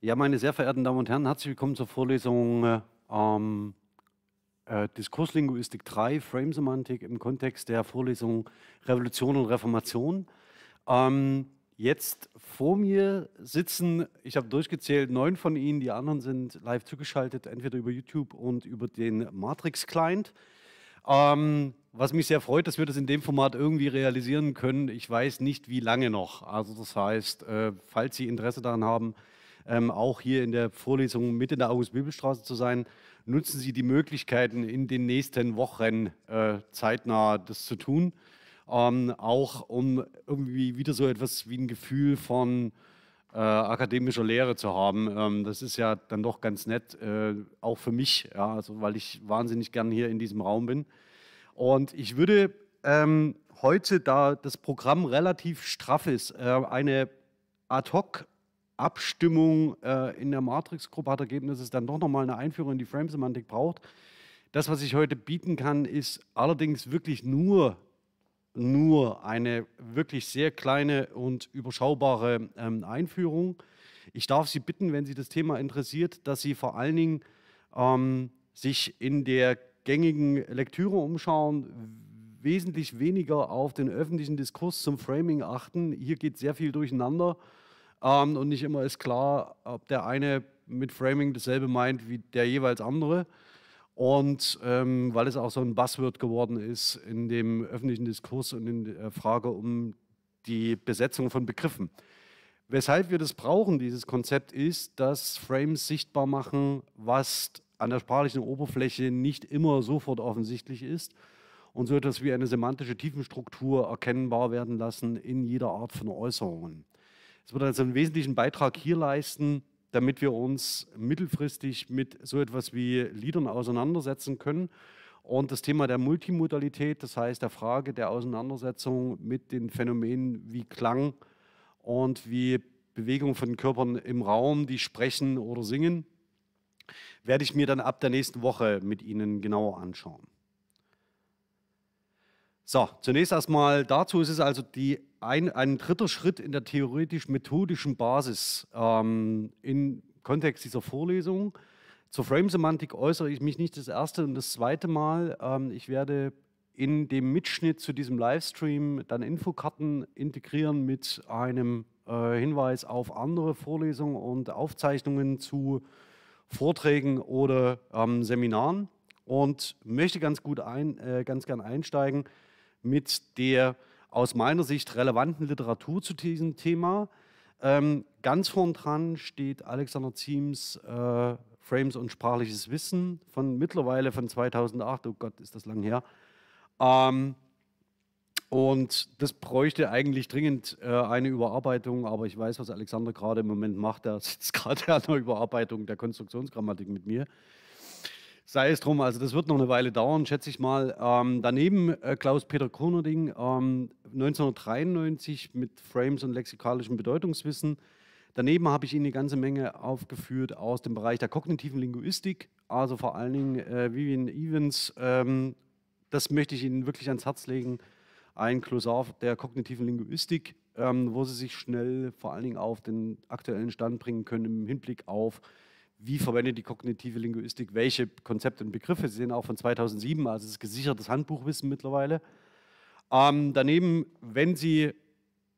Ja, meine sehr verehrten Damen und Herren, herzlich willkommen zur Vorlesung ähm, äh, Diskurslinguistik 3, Frame-Semantik im Kontext der Vorlesung Revolution und Reformation. Ähm, jetzt vor mir sitzen, ich habe durchgezählt, neun von Ihnen, die anderen sind live zugeschaltet, entweder über YouTube und über den Matrix-Client. Ähm, was mich sehr freut, dass wir das in dem Format irgendwie realisieren können. Ich weiß nicht, wie lange noch. Also das heißt, äh, falls Sie Interesse daran haben, ähm, auch hier in der Vorlesung mit in der August-Bibelstraße zu sein. Nutzen Sie die Möglichkeiten in den nächsten Wochen äh, zeitnah das zu tun, ähm, auch um irgendwie wieder so etwas wie ein Gefühl von äh, akademischer Lehre zu haben. Ähm, das ist ja dann doch ganz nett, äh, auch für mich, ja, also, weil ich wahnsinnig gern hier in diesem Raum bin. Und ich würde ähm, heute, da das Programm relativ straff ist, äh, eine ad hoc Abstimmung äh, in der Matrix-Gruppe hat ergeben, dass es dann doch nochmal eine Einführung in die Frame-Semantik braucht. Das, was ich heute bieten kann, ist allerdings wirklich nur, nur eine wirklich sehr kleine und überschaubare ähm, Einführung. Ich darf Sie bitten, wenn Sie das Thema interessiert, dass Sie vor allen Dingen ähm, sich in der gängigen Lektüre umschauen, wesentlich weniger auf den öffentlichen Diskurs zum Framing achten. Hier geht sehr viel durcheinander. Ähm, und nicht immer ist klar, ob der eine mit Framing dasselbe meint wie der jeweils andere. Und ähm, weil es auch so ein Buzzword geworden ist in dem öffentlichen Diskurs und in der Frage um die Besetzung von Begriffen. Weshalb wir das brauchen, dieses Konzept, ist, dass Frames sichtbar machen, was an der sprachlichen Oberfläche nicht immer sofort offensichtlich ist und so etwas wie eine semantische Tiefenstruktur erkennbar werden lassen in jeder Art von Äußerungen. Es wird also einen wesentlichen Beitrag hier leisten, damit wir uns mittelfristig mit so etwas wie Liedern auseinandersetzen können. Und das Thema der Multimodalität, das heißt der Frage der Auseinandersetzung mit den Phänomenen wie Klang und wie Bewegung von Körpern im Raum, die sprechen oder singen, werde ich mir dann ab der nächsten Woche mit Ihnen genauer anschauen. So, zunächst erstmal dazu ist es also die, ein, ein dritter Schritt in der theoretisch-methodischen Basis ähm, im Kontext dieser Vorlesung. Zur Frame-Semantik äußere ich mich nicht das erste und das zweite Mal. Ähm, ich werde in dem Mitschnitt zu diesem Livestream dann Infokarten integrieren mit einem äh, Hinweis auf andere Vorlesungen und Aufzeichnungen zu Vorträgen oder ähm, Seminaren und möchte ganz gut ein, äh, ganz gern einsteigen mit der aus meiner Sicht relevanten Literatur zu diesem Thema. Ähm, ganz vorn dran steht Alexander Ziems äh, Frames und sprachliches Wissen von mittlerweile von 2008. Oh Gott, ist das lang her. Ähm, und das bräuchte eigentlich dringend äh, eine Überarbeitung, aber ich weiß, was Alexander gerade im Moment macht. Er sitzt gerade an der Überarbeitung der Konstruktionsgrammatik mit mir. Sei es drum, also das wird noch eine Weile dauern, schätze ich mal. Ähm, daneben äh, Klaus-Peter Kurnerding, ähm, 1993 mit Frames und lexikalischem Bedeutungswissen. Daneben habe ich Ihnen eine ganze Menge aufgeführt aus dem Bereich der kognitiven Linguistik, also vor allen Dingen äh, Vivian Evans. Ähm, das möchte ich Ihnen wirklich ans Herz legen. Ein Glossar der kognitiven Linguistik, ähm, wo Sie sich schnell vor allen Dingen auf den aktuellen Stand bringen können im Hinblick auf wie verwendet die kognitive Linguistik welche Konzepte und Begriffe. Sie sehen auch von 2007, also es ist gesichertes Handbuchwissen mittlerweile. Ähm, daneben, wenn Sie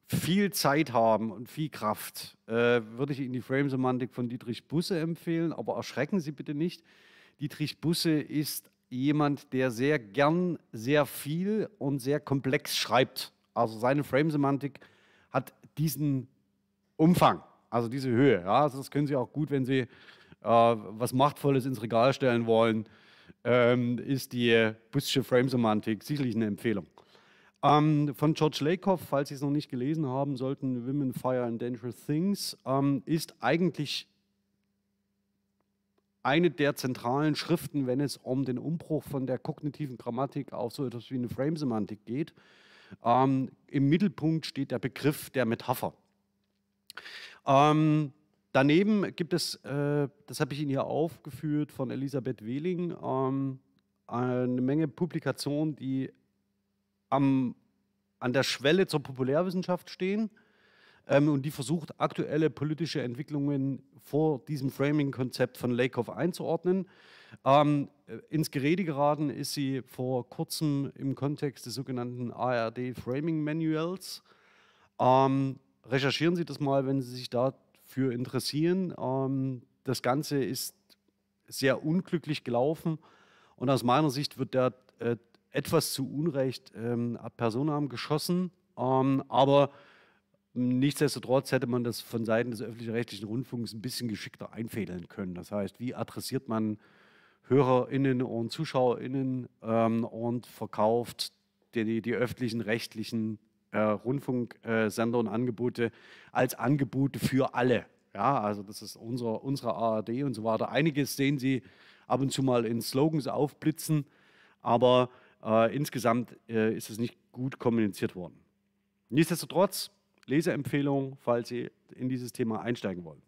viel Zeit haben und viel Kraft, äh, würde ich Ihnen die Frame-Semantik von Dietrich Busse empfehlen, aber erschrecken Sie bitte nicht. Dietrich Busse ist jemand, der sehr gern, sehr viel und sehr komplex schreibt. Also seine Frame-Semantik hat diesen Umfang, also diese Höhe. Ja? Also das können Sie auch gut, wenn Sie äh, was Machtvolles ins Regal stellen wollen, ähm, ist die Bussche Frame-Semantik sicherlich eine Empfehlung. Ähm, von George Lakoff, falls Sie es noch nicht gelesen haben sollten, Women, Fire and Dangerous Things, ähm, ist eigentlich eine der zentralen Schriften, wenn es um den Umbruch von der kognitiven Grammatik auf so etwas wie eine Frame-Semantik geht. Ähm, Im Mittelpunkt steht der Begriff der Metapher. Ähm, Daneben gibt es, äh, das habe ich Ihnen hier aufgeführt, von Elisabeth Wehling, ähm, eine Menge Publikationen, die am, an der Schwelle zur Populärwissenschaft stehen ähm, und die versucht, aktuelle politische Entwicklungen vor diesem Framing-Konzept von Lakoff einzuordnen. Ähm, äh, ins Gerede geraten ist sie vor kurzem im Kontext des sogenannten ARD Framing Manuals. Ähm, recherchieren Sie das mal, wenn Sie sich da für interessieren. Ähm, das Ganze ist sehr unglücklich gelaufen und aus meiner Sicht wird da äh, etwas zu Unrecht ähm, ad personam geschossen. Ähm, aber nichtsdestotrotz hätte man das von Seiten des öffentlich-rechtlichen Rundfunks ein bisschen geschickter einfädeln können. Das heißt, wie adressiert man HörerInnen und ZuschauerInnen ähm, und verkauft die, die öffentlichen rechtlichen äh, Rundfunksender und Angebote als Angebote für alle. Ja, also das ist unsere, unsere ARD und so weiter. Einiges sehen Sie ab und zu mal in Slogans aufblitzen, aber äh, insgesamt äh, ist es nicht gut kommuniziert worden. Nichtsdestotrotz, Leseempfehlung, falls Sie in dieses Thema einsteigen wollen.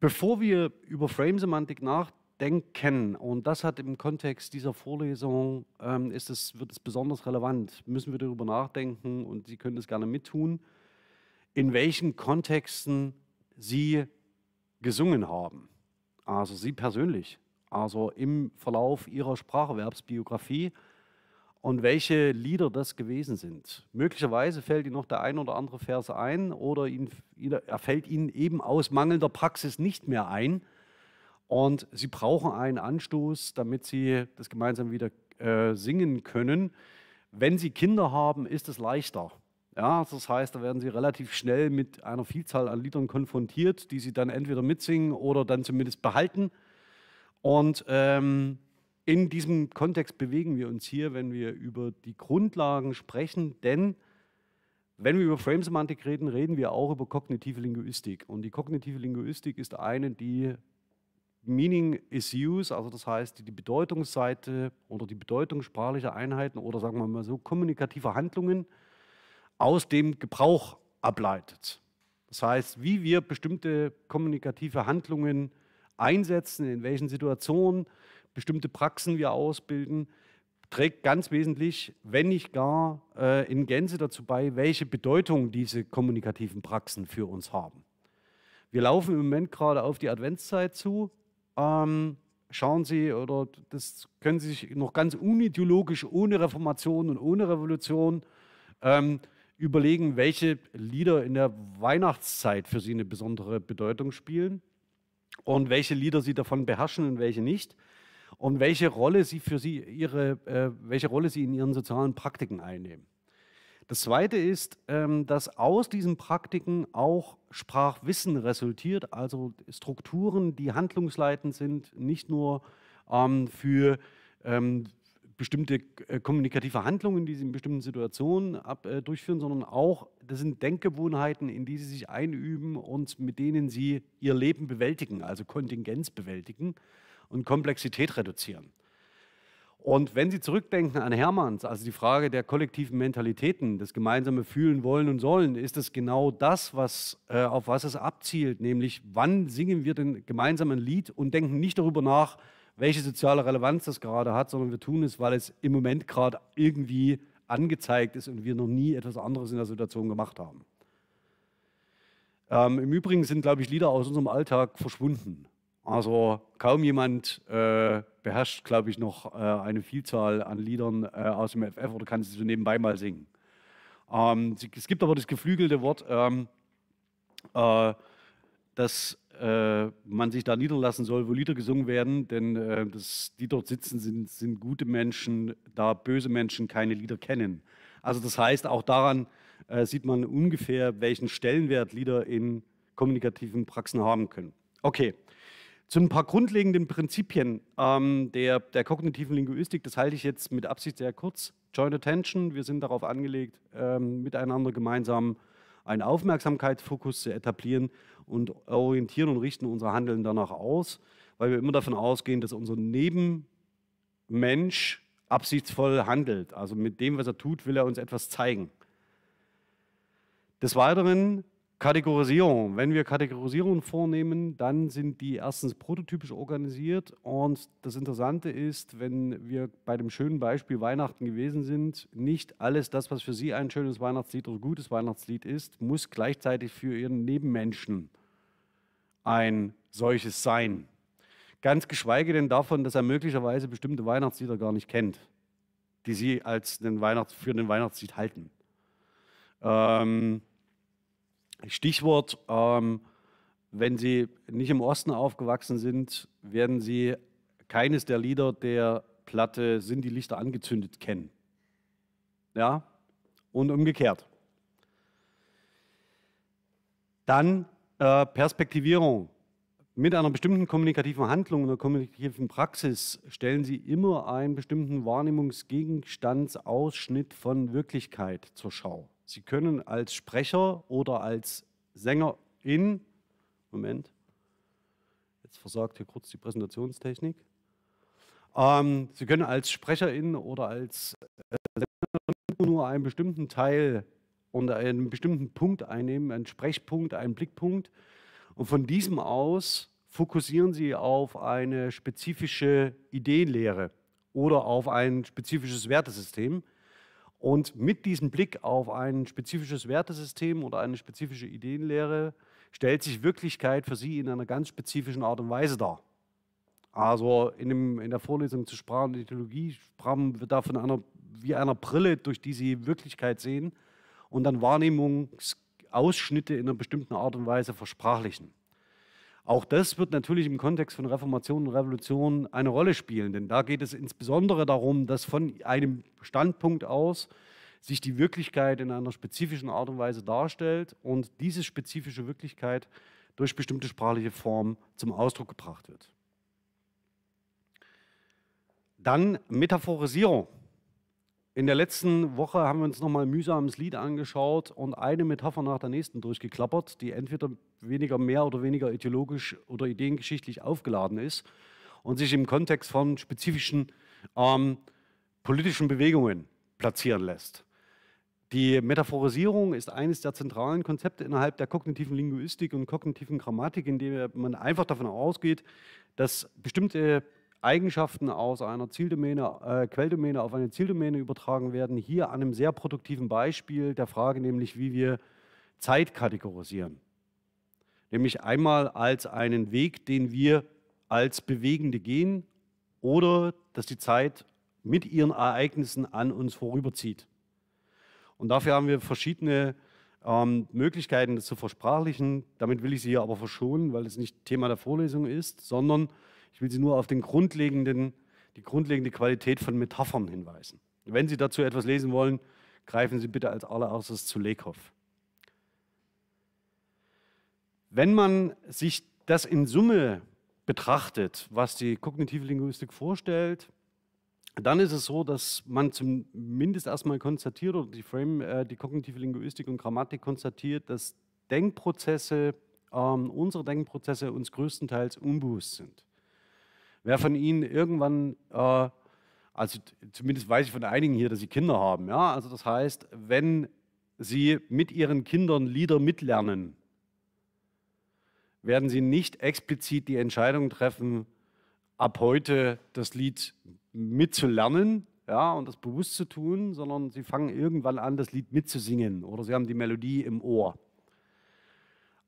Bevor wir über Frame-Semantik nachdenken, denken. Und das hat im Kontext dieser Vorlesung, ähm, ist es, wird es besonders relevant. Müssen wir darüber nachdenken und Sie können das gerne mittun, in welchen Kontexten Sie gesungen haben. Also Sie persönlich, also im Verlauf Ihrer Spracherwerbsbiografie und welche Lieder das gewesen sind. Möglicherweise fällt Ihnen noch der ein oder andere Vers ein oder Ihnen, er fällt Ihnen eben aus mangelnder Praxis nicht mehr ein. Und sie brauchen einen Anstoß, damit sie das gemeinsam wieder äh, singen können. Wenn sie Kinder haben, ist es leichter. Ja, das heißt, da werden sie relativ schnell mit einer Vielzahl an Liedern konfrontiert, die sie dann entweder mitsingen oder dann zumindest behalten. Und ähm, in diesem Kontext bewegen wir uns hier, wenn wir über die Grundlagen sprechen, denn wenn wir über Frame-Semantik reden, reden wir auch über kognitive Linguistik. Und die kognitive Linguistik ist eine, die Meaning is Use, also das heißt die Bedeutungsseite oder die Bedeutung sprachlicher Einheiten oder sagen wir mal so kommunikativer Handlungen aus dem Gebrauch ableitet. Das heißt, wie wir bestimmte kommunikative Handlungen einsetzen, in welchen Situationen bestimmte Praxen wir ausbilden, trägt ganz wesentlich, wenn nicht gar äh, in Gänze dazu bei, welche Bedeutung diese kommunikativen Praxen für uns haben. Wir laufen im Moment gerade auf die Adventszeit zu ähm, schauen Sie, oder das können Sie sich noch ganz unideologisch, ohne Reformation und ohne Revolution, ähm, überlegen, welche Lieder in der Weihnachtszeit für Sie eine besondere Bedeutung spielen und welche Lieder Sie davon beherrschen und welche nicht und welche Rolle Sie für Sie ihre, äh, welche Rolle Sie in Ihren sozialen Praktiken einnehmen. Das Zweite ist, ähm, dass aus diesen Praktiken auch Sprachwissen resultiert, also Strukturen, die handlungsleitend sind, nicht nur ähm, für ähm, bestimmte äh, kommunikative Handlungen, die sie in bestimmten Situationen äh, durchführen, sondern auch, das sind Denkgewohnheiten, in die sie sich einüben und mit denen sie ihr Leben bewältigen, also Kontingenz bewältigen und Komplexität reduzieren. Und wenn Sie zurückdenken an Hermanns, also die Frage der kollektiven Mentalitäten, das gemeinsame Fühlen, Wollen und Sollen, ist es genau das, was, äh, auf was es abzielt, nämlich wann singen wir den gemeinsamen Lied und denken nicht darüber nach, welche soziale Relevanz das gerade hat, sondern wir tun es, weil es im Moment gerade irgendwie angezeigt ist und wir noch nie etwas anderes in der Situation gemacht haben. Ähm, Im Übrigen sind, glaube ich, Lieder aus unserem Alltag verschwunden. Also kaum jemand äh, beherrscht, glaube ich, noch äh, eine Vielzahl an Liedern äh, aus dem FF oder kann sie so nebenbei mal singen. Ähm, es gibt aber das geflügelte Wort, ähm, äh, dass äh, man sich da niederlassen soll, wo Lieder gesungen werden, denn äh, das, die dort sitzen, sind, sind, gute Menschen, da böse Menschen keine Lieder kennen. Also das heißt, auch daran sieht man ungefähr, welchen Stellenwert Lieder in kommunikativen Praxen haben können. Okay zu ein paar grundlegenden Prinzipien ähm, der, der kognitiven Linguistik. Das halte ich jetzt mit Absicht sehr kurz. Joint Attention, wir sind darauf angelegt, ähm, miteinander gemeinsam einen Aufmerksamkeitsfokus zu etablieren und orientieren und richten unser Handeln danach aus, weil wir immer davon ausgehen, dass unser Nebenmensch absichtsvoll handelt. Also mit dem, was er tut, will er uns etwas zeigen. Des Weiteren Kategorisierung. Wenn wir Kategorisierungen vornehmen, dann sind die erstens prototypisch organisiert. Und das Interessante ist, wenn wir bei dem schönen Beispiel Weihnachten gewesen sind, nicht alles das, was für Sie ein schönes Weihnachtslied oder gutes Weihnachtslied ist, muss gleichzeitig für Ihren Nebenmenschen ein solches sein. Ganz geschweige denn davon, dass er möglicherweise bestimmte Weihnachtslieder gar nicht kennt, die Sie als den Weihnachts für den Weihnachtslied halten. Ähm, Stichwort, ähm, wenn Sie nicht im Osten aufgewachsen sind, werden Sie keines der Lieder der Platte Sind die Lichter angezündet kennen. Ja, und umgekehrt. Dann äh, Perspektivierung. Mit einer bestimmten kommunikativen Handlung einer kommunikativen Praxis stellen Sie immer einen bestimmten Wahrnehmungsgegenstandsausschnitt von Wirklichkeit zur Schau. Sie können als Sprecher oder als Sängerin, Moment, jetzt versagt hier kurz die Präsentationstechnik. Ähm, Sie können als Sprecherin oder als äh, Sängerin nur einen bestimmten Teil und einen bestimmten Punkt einnehmen, einen Sprechpunkt, einen Blickpunkt. Und von diesem aus fokussieren Sie auf eine spezifische Ideenlehre oder auf ein spezifisches Wertesystem. Und mit diesem Blick auf ein spezifisches Wertesystem oder eine spezifische Ideenlehre stellt sich Wirklichkeit für Sie in einer ganz spezifischen Art und Weise dar. Also in, dem, in der Vorlesung zu Sprache und Ideologie sprachen wir da von einer, wie einer Brille, durch die Sie Wirklichkeit sehen und dann Wahrnehmungsausschnitte in einer bestimmten Art und Weise versprachlichen. Auch das wird natürlich im Kontext von Reformation und Revolution eine Rolle spielen, denn da geht es insbesondere darum, dass von einem Standpunkt aus sich die Wirklichkeit in einer spezifischen Art und Weise darstellt und diese spezifische Wirklichkeit durch bestimmte sprachliche Formen zum Ausdruck gebracht wird. Dann Metaphorisierung. In der letzten Woche haben wir uns nochmal mühsames Lied angeschaut und eine Metapher nach der nächsten durchgeklappert, die entweder weniger mehr oder weniger ideologisch oder ideengeschichtlich aufgeladen ist und sich im Kontext von spezifischen ähm, politischen Bewegungen platzieren lässt. Die Metaphorisierung ist eines der zentralen Konzepte innerhalb der kognitiven Linguistik und kognitiven Grammatik, indem man einfach davon ausgeht, dass bestimmte Eigenschaften aus einer Zieldomäne, äh, Quelldomäne auf eine Zieldomäne übertragen werden. Hier an einem sehr produktiven Beispiel der Frage nämlich, wie wir Zeit kategorisieren. Nämlich einmal als einen Weg, den wir als Bewegende gehen oder dass die Zeit mit ihren Ereignissen an uns vorüberzieht. Und dafür haben wir verschiedene ähm, Möglichkeiten, das zu versprachlichen. Damit will ich Sie hier aber verschonen, weil es nicht Thema der Vorlesung ist, sondern ich will Sie nur auf den grundlegenden, die grundlegende Qualität von Metaphern hinweisen. Wenn Sie dazu etwas lesen wollen, greifen Sie bitte als allererstes zu Lekow. Wenn man sich das in Summe betrachtet, was die kognitive Linguistik vorstellt, dann ist es so, dass man zumindest erstmal konstatiert, oder die, Frame, äh, die kognitive Linguistik und Grammatik konstatiert, dass Denkprozesse, äh, unsere Denkprozesse uns größtenteils unbewusst sind. Wer von Ihnen irgendwann, äh, also zumindest weiß ich von einigen hier, dass sie Kinder haben. Ja? Also das heißt, wenn Sie mit Ihren Kindern Lieder mitlernen, werden Sie nicht explizit die Entscheidung treffen, ab heute das Lied mitzulernen ja, und das bewusst zu tun, sondern Sie fangen irgendwann an, das Lied mitzusingen oder Sie haben die Melodie im Ohr.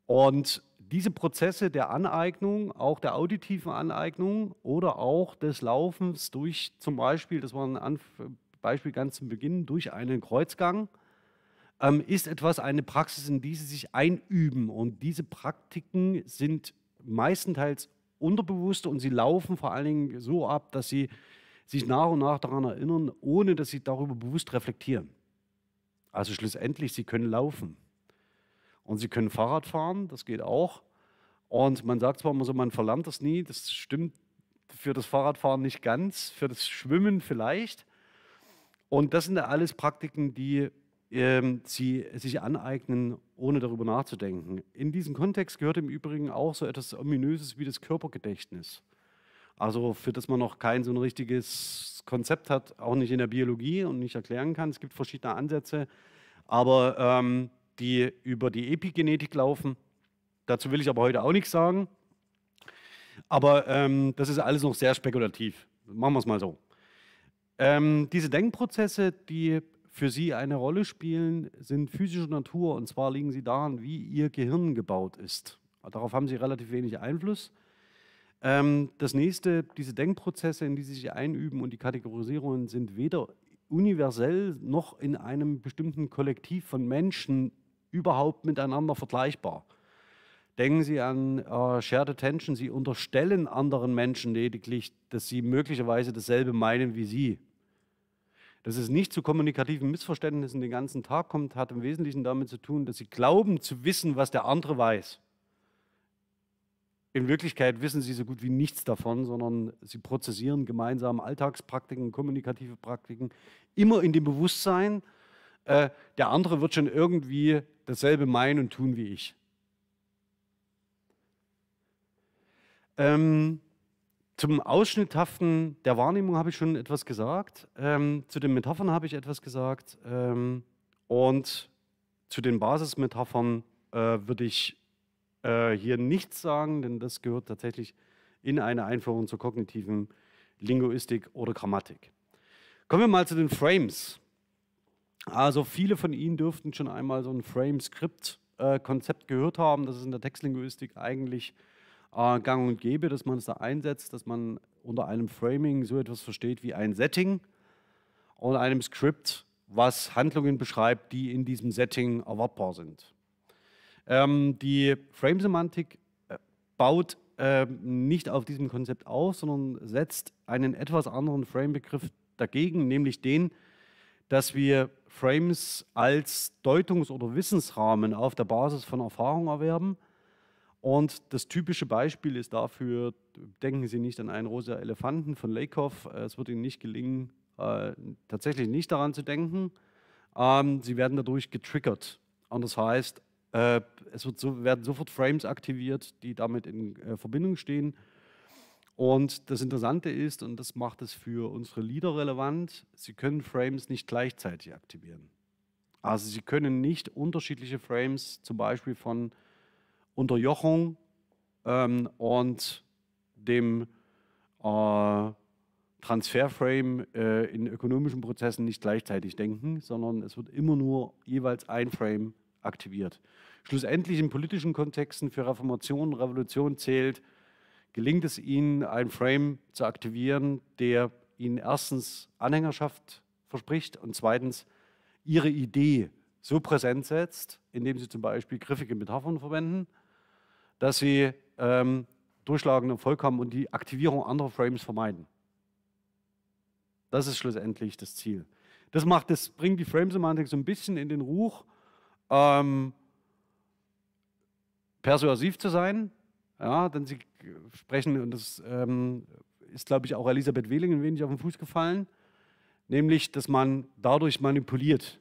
Und diese Prozesse der Aneignung, auch der auditiven Aneignung oder auch des Laufens durch zum Beispiel, das war ein Anf Beispiel ganz zum Beginn, durch einen Kreuzgang, ähm, ist etwas eine Praxis, in die sie sich einüben. Und diese Praktiken sind meistenteils unterbewusst und sie laufen vor allen Dingen so ab, dass sie sich nach und nach daran erinnern, ohne dass sie darüber bewusst reflektieren. Also schlussendlich, sie können laufen. Und sie können Fahrrad fahren, das geht auch. Und man sagt zwar immer so, man verlernt das nie, das stimmt für das Fahrradfahren nicht ganz, für das Schwimmen vielleicht. Und das sind alles Praktiken, die ähm, sie sich aneignen, ohne darüber nachzudenken. In diesen Kontext gehört im Übrigen auch so etwas Ominöses wie das Körpergedächtnis. Also für das man noch kein so ein richtiges Konzept hat, auch nicht in der Biologie und nicht erklären kann. Es gibt verschiedene Ansätze, aber ähm, die über die Epigenetik laufen. Dazu will ich aber heute auch nichts sagen. Aber ähm, das ist alles noch sehr spekulativ. Machen wir es mal so. Ähm, diese Denkprozesse, die für Sie eine Rolle spielen, sind physischer Natur. Und zwar liegen sie daran, wie Ihr Gehirn gebaut ist. Darauf haben Sie relativ wenig Einfluss. Ähm, das nächste, diese Denkprozesse, in die Sie sich einüben und die Kategorisierungen sind weder universell noch in einem bestimmten Kollektiv von Menschen überhaupt miteinander vergleichbar. Denken Sie an äh, Shared Attention. Sie unterstellen anderen Menschen lediglich, dass sie möglicherweise dasselbe meinen wie Sie. Dass es nicht zu kommunikativen Missverständnissen den ganzen Tag kommt, hat im Wesentlichen damit zu tun, dass Sie glauben zu wissen, was der andere weiß. In Wirklichkeit wissen Sie so gut wie nichts davon, sondern Sie prozessieren gemeinsam Alltagspraktiken, kommunikative Praktiken, immer in dem Bewusstsein, äh, der andere wird schon irgendwie dasselbe meinen und tun wie ich. Ähm, zum Ausschnitthaften der Wahrnehmung habe ich schon etwas gesagt, ähm, zu den Metaphern habe ich etwas gesagt ähm, und zu den Basismetaphern äh, würde ich äh, hier nichts sagen, denn das gehört tatsächlich in eine Einführung zur kognitiven Linguistik oder Grammatik. Kommen wir mal zu den Frames. Also viele von Ihnen dürften schon einmal so ein Frame-Script-Konzept gehört haben. Das ist in der Textlinguistik eigentlich äh, gang und gäbe, dass man es da einsetzt, dass man unter einem Framing so etwas versteht wie ein Setting und einem Script, was Handlungen beschreibt, die in diesem Setting erwartbar sind. Ähm, die Frame-Semantik äh, baut äh, nicht auf diesem Konzept auf, sondern setzt einen etwas anderen Frame-Begriff dagegen, nämlich den, dass wir Frames als Deutungs- oder Wissensrahmen auf der Basis von Erfahrung erwerben. Und das typische Beispiel ist dafür, denken Sie nicht an einen rosa Elefanten von Lakoff. Äh, es wird Ihnen nicht gelingen, äh, tatsächlich nicht daran zu denken. Ähm, Sie werden dadurch getriggert. Und das heißt, äh, es so, werden sofort Frames aktiviert, die damit in äh, Verbindung stehen. Und das Interessante ist, und das macht es für unsere Leader relevant, sie können Frames nicht gleichzeitig aktivieren. Also sie können nicht unterschiedliche Frames, zum Beispiel von Unterjochung ähm, und dem äh, Transferframe äh, in ökonomischen Prozessen nicht gleichzeitig denken, sondern es wird immer nur jeweils ein Frame aktiviert. Schlussendlich in politischen Kontexten für Reformationen, Revolution zählt, gelingt es Ihnen, einen Frame zu aktivieren, der Ihnen erstens Anhängerschaft verspricht und zweitens Ihre Idee so präsent setzt, indem Sie zum Beispiel griffige Metaphern verwenden, dass Sie ähm, durchschlagenden Erfolg haben und die Aktivierung anderer Frames vermeiden. Das ist schlussendlich das Ziel. Das, macht, das bringt die Frame-Semantik so ein bisschen in den Ruch, ähm, persuasiv zu sein, ja, denn sie sprechen, und das ähm, ist, glaube ich, auch Elisabeth Wehling ein wenig auf den Fuß gefallen, nämlich, dass man dadurch manipuliert.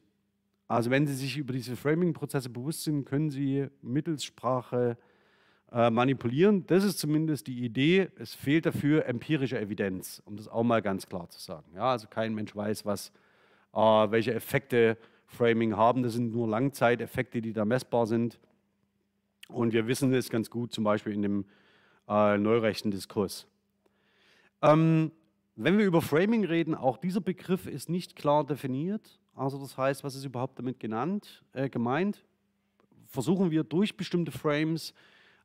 Also wenn Sie sich über diese Framing-Prozesse bewusst sind, können Sie mittels Sprache äh, manipulieren. Das ist zumindest die Idee. Es fehlt dafür empirische Evidenz, um das auch mal ganz klar zu sagen. Ja, also kein Mensch weiß, was, äh, welche Effekte Framing haben. Das sind nur Langzeiteffekte, die da messbar sind. Und wir wissen es ganz gut, zum Beispiel in dem äh, neurechten Diskurs. Ähm, wenn wir über Framing reden, auch dieser Begriff ist nicht klar definiert. Also das heißt, was ist überhaupt damit genannt, äh, gemeint? Versuchen wir durch bestimmte Frames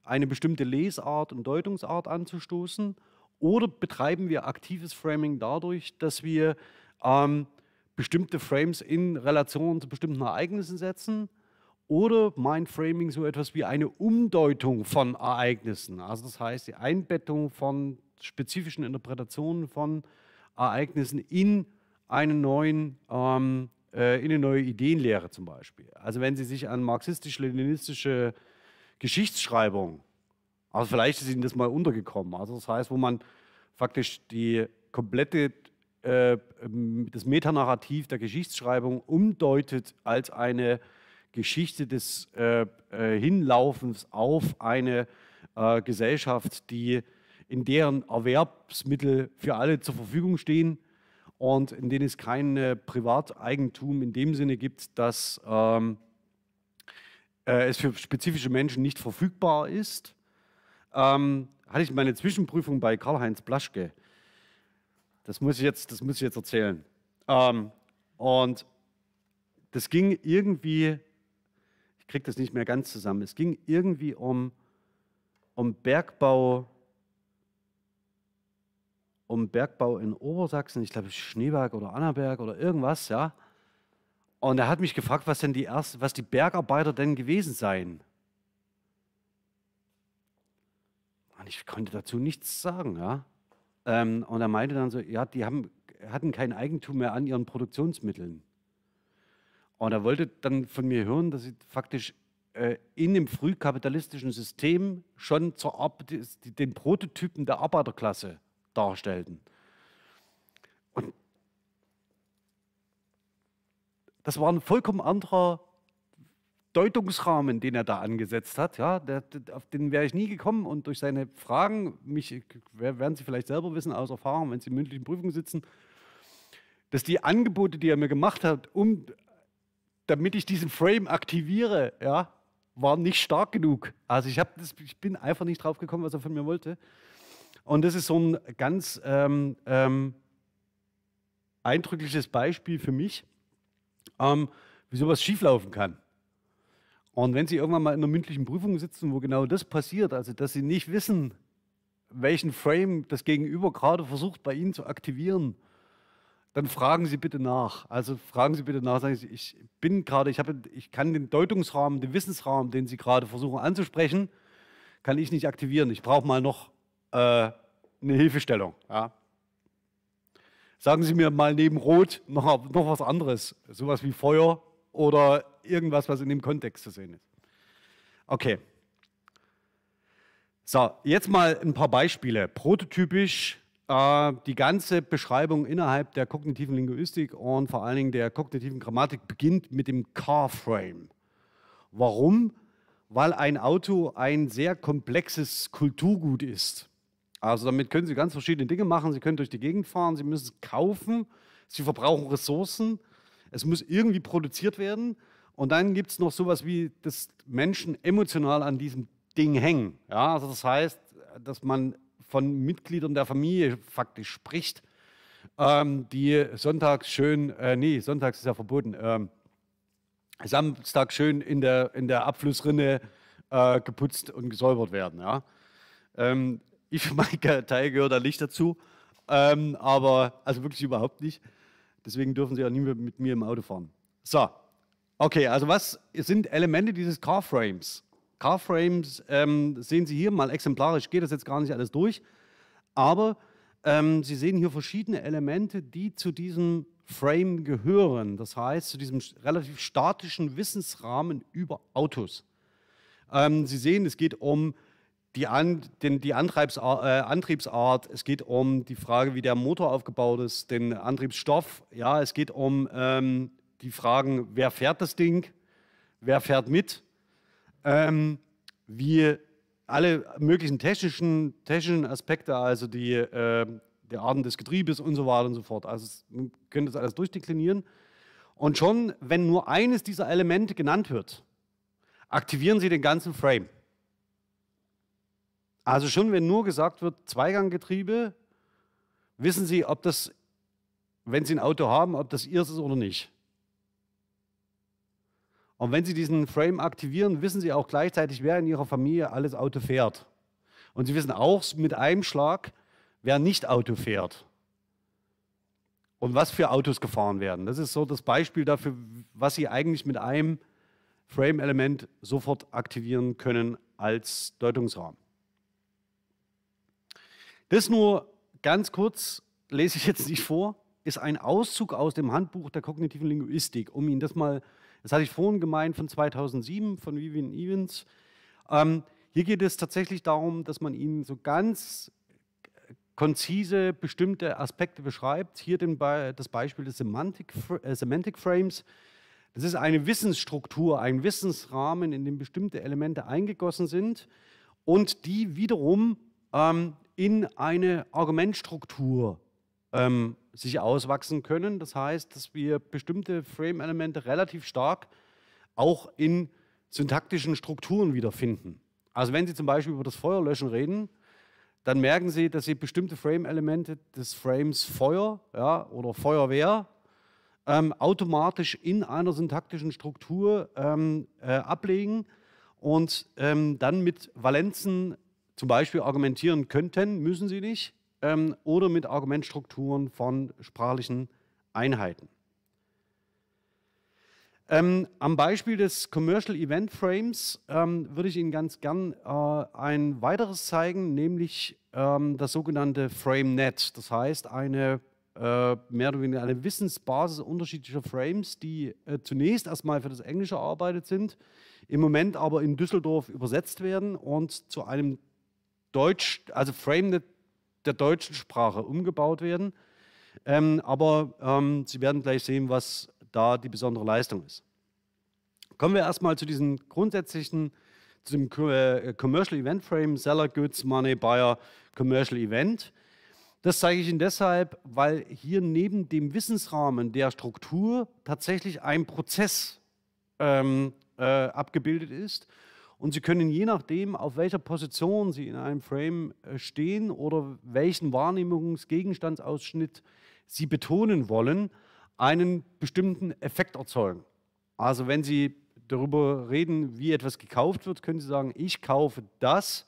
eine bestimmte Lesart und Deutungsart anzustoßen oder betreiben wir aktives Framing dadurch, dass wir ähm, bestimmte Frames in Relation zu bestimmten Ereignissen setzen oder Mindframing so etwas wie eine Umdeutung von Ereignissen. Also das heißt die Einbettung von spezifischen Interpretationen von Ereignissen in einen neuen ähm, äh, in eine neue Ideenlehre zum Beispiel. Also wenn Sie sich an marxistisch-leninistische Geschichtsschreibung, also vielleicht ist Ihnen das mal untergekommen, also das heißt, wo man faktisch die komplette äh, das Metanarrativ der Geschichtsschreibung umdeutet als eine Geschichte des äh, äh, Hinlaufens auf eine äh, Gesellschaft, die in deren Erwerbsmittel für alle zur Verfügung stehen und in denen es kein äh, Privateigentum in dem Sinne gibt, dass ähm, äh, es für spezifische Menschen nicht verfügbar ist. Ähm, hatte ich meine Zwischenprüfung bei Karl-Heinz Blaschke. Das muss ich jetzt, das muss ich jetzt erzählen. Ähm, und das ging irgendwie kriege das nicht mehr ganz zusammen. Es ging irgendwie um, um Bergbau, um Bergbau in Obersachsen, ich glaube Schneeberg oder Annaberg oder irgendwas, ja. Und er hat mich gefragt, was denn die ersten, was die Bergarbeiter denn gewesen seien. Und ich konnte dazu nichts sagen, ja. Ähm, und er meinte dann so, ja, die haben, hatten kein Eigentum mehr an ihren Produktionsmitteln. Und er wollte dann von mir hören, dass ich faktisch äh, in dem frühkapitalistischen System schon zur Ar den Prototypen der Arbeiterklasse darstellten. Und das war ein vollkommen anderer Deutungsrahmen, den er da angesetzt hat. Ja, der, auf den wäre ich nie gekommen und durch seine Fragen, mich werden Sie vielleicht selber wissen aus Erfahrung, wenn Sie in mündlichen Prüfungen sitzen, dass die Angebote, die er mir gemacht hat, um damit ich diesen Frame aktiviere, ja, war nicht stark genug. Also ich, das, ich bin einfach nicht drauf gekommen, was er von mir wollte. Und das ist so ein ganz ähm, ähm, eindrückliches Beispiel für mich, ähm, wie sowas schieflaufen kann. Und wenn Sie irgendwann mal in einer mündlichen Prüfung sitzen, wo genau das passiert, also dass Sie nicht wissen, welchen Frame das Gegenüber gerade versucht bei Ihnen zu aktivieren, dann fragen Sie bitte nach. Also fragen Sie bitte nach, sagen Sie, ich bin gerade, ich, habe, ich kann den Deutungsrahmen, den Wissensrahmen, den Sie gerade versuchen anzusprechen, kann ich nicht aktivieren. Ich brauche mal noch äh, eine Hilfestellung. Ja. Sagen Sie mir mal neben Rot noch, noch was anderes, sowas wie Feuer oder irgendwas, was in dem Kontext zu sehen ist. Okay. So, jetzt mal ein paar Beispiele. Prototypisch äh, die ganze Beschreibung innerhalb der kognitiven Linguistik und vor allen Dingen der kognitiven Grammatik beginnt mit dem Car-Frame. Warum? Weil ein Auto ein sehr komplexes Kulturgut ist. Also damit können Sie ganz verschiedene Dinge machen. Sie können durch die Gegend fahren, Sie müssen es kaufen, Sie verbrauchen Ressourcen, es muss irgendwie produziert werden. Und dann gibt es noch sowas wie, dass Menschen emotional an diesem Ding hängen. Ja, also das heißt, dass man von Mitgliedern der Familie faktisch spricht, ähm, die sonntags schön, äh, nee, sonntags ist ja verboten, ähm, Samstag schön in der, in der Abflussrinne äh, geputzt und gesäubert werden. Ja? Ähm, ich für meinen Teil gehöre da nicht dazu, ähm, aber also wirklich überhaupt nicht. Deswegen dürfen Sie auch nie mehr mit mir im Auto fahren. So, okay, also was sind Elemente dieses Carframes? Carframes ähm, sehen Sie hier mal exemplarisch, ich gehe das jetzt gar nicht alles durch, aber ähm, Sie sehen hier verschiedene Elemente, die zu diesem Frame gehören, das heißt zu diesem relativ statischen Wissensrahmen über Autos. Ähm, Sie sehen, es geht um die, An den, die Antreibsart, äh, Antriebsart, es geht um die Frage, wie der Motor aufgebaut ist, den Antriebsstoff, ja, es geht um ähm, die Fragen, wer fährt das Ding, wer fährt mit, ähm, wir alle möglichen technischen, technischen Aspekte, also die, äh, der Arten des Getriebes und so weiter und so fort. Also man könnte das alles durchdeklinieren. Und schon, wenn nur eines dieser Elemente genannt wird, aktivieren Sie den ganzen Frame. Also schon, wenn nur gesagt wird, Zweiganggetriebe, wissen Sie, ob das, wenn Sie ein Auto haben, ob das Ihres ist oder nicht. Und wenn Sie diesen Frame aktivieren, wissen Sie auch gleichzeitig, wer in Ihrer Familie alles Auto fährt. Und Sie wissen auch mit einem Schlag, wer nicht Auto fährt und was für Autos gefahren werden. Das ist so das Beispiel dafür, was Sie eigentlich mit einem Frame-Element sofort aktivieren können als Deutungsrahmen. Das nur ganz kurz, lese ich jetzt nicht vor, ist ein Auszug aus dem Handbuch der kognitiven Linguistik, um Ihnen das mal zu das hatte ich vorhin gemeint von 2007 von Vivian Evans. Ähm, hier geht es tatsächlich darum, dass man ihnen so ganz konzise bestimmte Aspekte beschreibt. Hier Be das Beispiel des Semantic, äh, Semantic Frames. Das ist eine Wissensstruktur, ein Wissensrahmen, in dem bestimmte Elemente eingegossen sind und die wiederum ähm, in eine Argumentstruktur ähm, sich auswachsen können. Das heißt, dass wir bestimmte Frame-Elemente relativ stark auch in syntaktischen Strukturen wiederfinden. Also wenn Sie zum Beispiel über das Feuerlöschen reden, dann merken Sie, dass Sie bestimmte Frame-Elemente des Frames Feuer ja, oder Feuerwehr ähm, automatisch in einer syntaktischen Struktur ähm, äh, ablegen und ähm, dann mit Valenzen zum Beispiel argumentieren könnten, müssen Sie nicht ähm, oder mit Argumentstrukturen von sprachlichen Einheiten. Ähm, am Beispiel des Commercial Event Frames ähm, würde ich Ihnen ganz gern äh, ein weiteres zeigen, nämlich ähm, das sogenannte FrameNet. Das heißt, eine äh, mehr oder weniger eine Wissensbasis unterschiedlicher Frames, die äh, zunächst erstmal für das Englische erarbeitet sind, im Moment aber in Düsseldorf übersetzt werden und zu einem Deutsch, also FrameNet der deutschen Sprache umgebaut werden. Ähm, aber ähm, Sie werden gleich sehen, was da die besondere Leistung ist. Kommen wir erstmal zu diesem grundsätzlichen, zu dem äh, Commercial Event Frame, Seller Goods, Money, Buyer, Commercial Event. Das zeige ich Ihnen deshalb, weil hier neben dem Wissensrahmen der Struktur tatsächlich ein Prozess ähm, äh, abgebildet ist und Sie können je nachdem, auf welcher Position Sie in einem Frame äh, stehen oder welchen Wahrnehmungsgegenstandsausschnitt Sie betonen wollen, einen bestimmten Effekt erzeugen. Also wenn Sie darüber reden, wie etwas gekauft wird, können Sie sagen, ich kaufe das,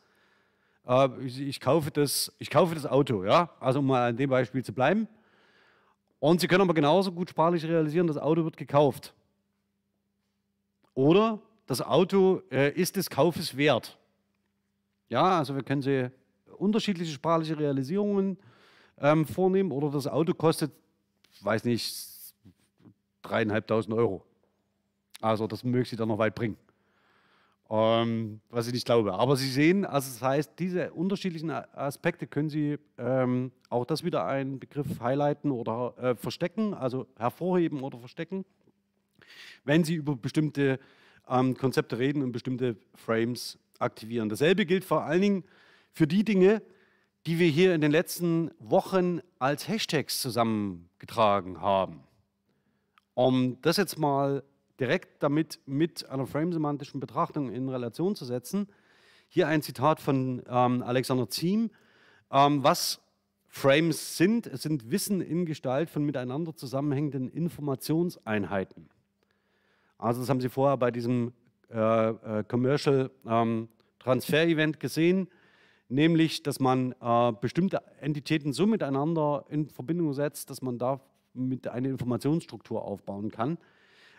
äh, ich, kaufe das, ich kaufe das Auto, ja? Also um mal an dem Beispiel zu bleiben. Und Sie können aber genauso gut sprachlich realisieren, das Auto wird gekauft. Oder das Auto äh, ist des Kaufes wert. Ja, also wir können sie unterschiedliche sprachliche Realisierungen ähm, vornehmen oder das Auto kostet, weiß nicht, dreieinhalbtausend Euro. Also das möge sie dann noch weit bringen. Ähm, was ich nicht glaube. Aber Sie sehen, also das heißt, diese unterschiedlichen Aspekte können Sie ähm, auch das wieder einen Begriff highlighten oder äh, verstecken, also hervorheben oder verstecken, wenn Sie über bestimmte ähm, Konzepte reden und bestimmte Frames aktivieren. Dasselbe gilt vor allen Dingen für die Dinge, die wir hier in den letzten Wochen als Hashtags zusammengetragen haben. Um das jetzt mal direkt damit mit einer framesemantischen Betrachtung in Relation zu setzen, hier ein Zitat von ähm, Alexander Ziem, ähm, was Frames sind. Es sind Wissen in Gestalt von miteinander zusammenhängenden Informationseinheiten. Also das haben Sie vorher bei diesem äh, äh, Commercial ähm, Transfer Event gesehen, nämlich, dass man äh, bestimmte Entitäten so miteinander in Verbindung setzt, dass man da mit eine Informationsstruktur aufbauen kann.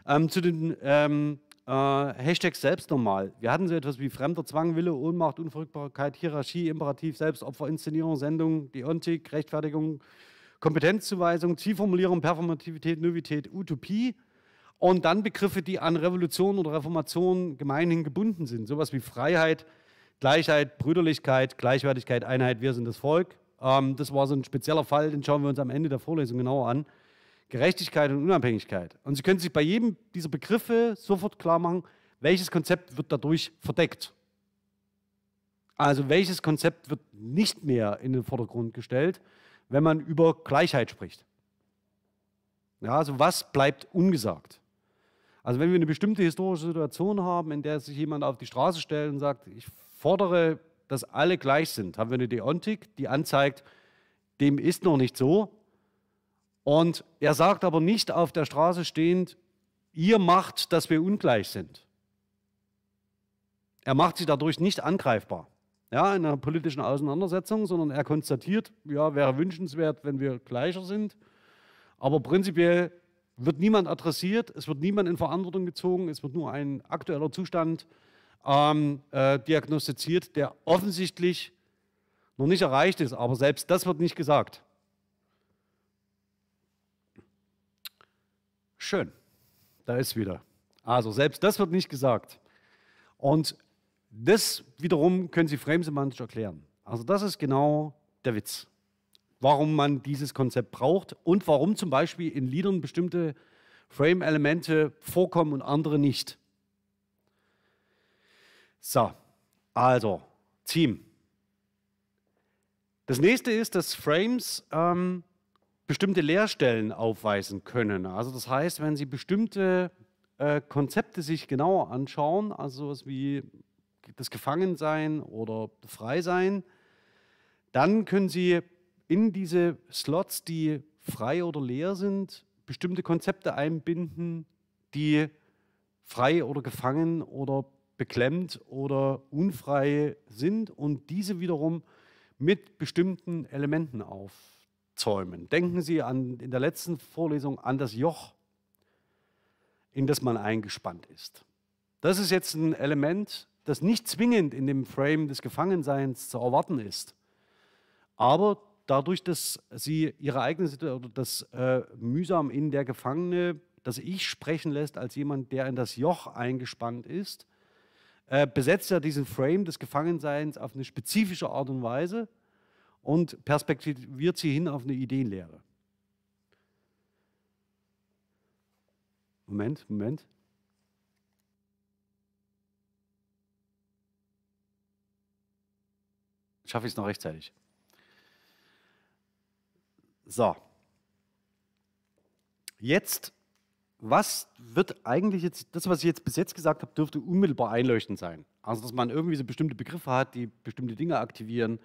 Ähm, zu den ähm, äh, Hashtags selbst nochmal. Wir hatten so etwas wie fremder Zwang, Wille, Ohnmacht, Unverrückbarkeit, Hierarchie, Imperativ, Selbstopfer, Inszenierung, Sendung, Deontik, Rechtfertigung, Kompetenzzuweisung, Zielformulierung, Performativität, Novität, Utopie. Und dann Begriffe, die an Revolution oder Reformation gemeinhin gebunden sind. Sowas wie Freiheit, Gleichheit, Brüderlichkeit, Gleichwertigkeit, Einheit, wir sind das Volk. Ähm, das war so ein spezieller Fall, den schauen wir uns am Ende der Vorlesung genauer an. Gerechtigkeit und Unabhängigkeit. Und Sie können sich bei jedem dieser Begriffe sofort klar machen, welches Konzept wird dadurch verdeckt. Also welches Konzept wird nicht mehr in den Vordergrund gestellt, wenn man über Gleichheit spricht. Ja, also was bleibt ungesagt? Also wenn wir eine bestimmte historische Situation haben, in der sich jemand auf die Straße stellt und sagt, ich fordere, dass alle gleich sind, haben wir eine Deontik, die anzeigt, dem ist noch nicht so. Und er sagt aber nicht auf der Straße stehend, ihr macht, dass wir ungleich sind. Er macht sie dadurch nicht angreifbar ja, in einer politischen Auseinandersetzung, sondern er konstatiert, ja, wäre wünschenswert, wenn wir gleicher sind. Aber prinzipiell wird niemand adressiert, es wird niemand in Verantwortung gezogen, es wird nur ein aktueller Zustand ähm, äh, diagnostiziert, der offensichtlich noch nicht erreicht ist, aber selbst das wird nicht gesagt. Schön, da ist wieder. Also selbst das wird nicht gesagt. Und das wiederum können Sie framesemantisch erklären. Also das ist genau der Witz warum man dieses Konzept braucht und warum zum Beispiel in Liedern bestimmte Frame-Elemente vorkommen und andere nicht. So, also, Team. Das nächste ist, dass Frames ähm, bestimmte Leerstellen aufweisen können. Also das heißt, wenn Sie bestimmte äh, Konzepte sich genauer anschauen, also sowas wie das Gefangensein oder Freisein, dann können Sie in diese Slots, die frei oder leer sind, bestimmte Konzepte einbinden, die frei oder gefangen oder beklemmt oder unfrei sind und diese wiederum mit bestimmten Elementen aufzäumen. Denken Sie an, in der letzten Vorlesung an das Joch, in das man eingespannt ist. Das ist jetzt ein Element, das nicht zwingend in dem Frame des Gefangenseins zu erwarten ist, aber dadurch, dass sie ihre eigene Situation, das äh, mühsam in der Gefangene, das ich sprechen lässt als jemand, der in das Joch eingespannt ist, äh, besetzt er diesen Frame des Gefangenseins auf eine spezifische Art und Weise und perspektiviert sie hin auf eine Ideenlehre. Moment, Moment. Schaffe ich es noch rechtzeitig? So. Jetzt, was wird eigentlich jetzt, das, was ich jetzt bis jetzt gesagt habe, dürfte unmittelbar einleuchtend sein. Also, dass man irgendwie so bestimmte Begriffe hat, die bestimmte Dinge aktivieren.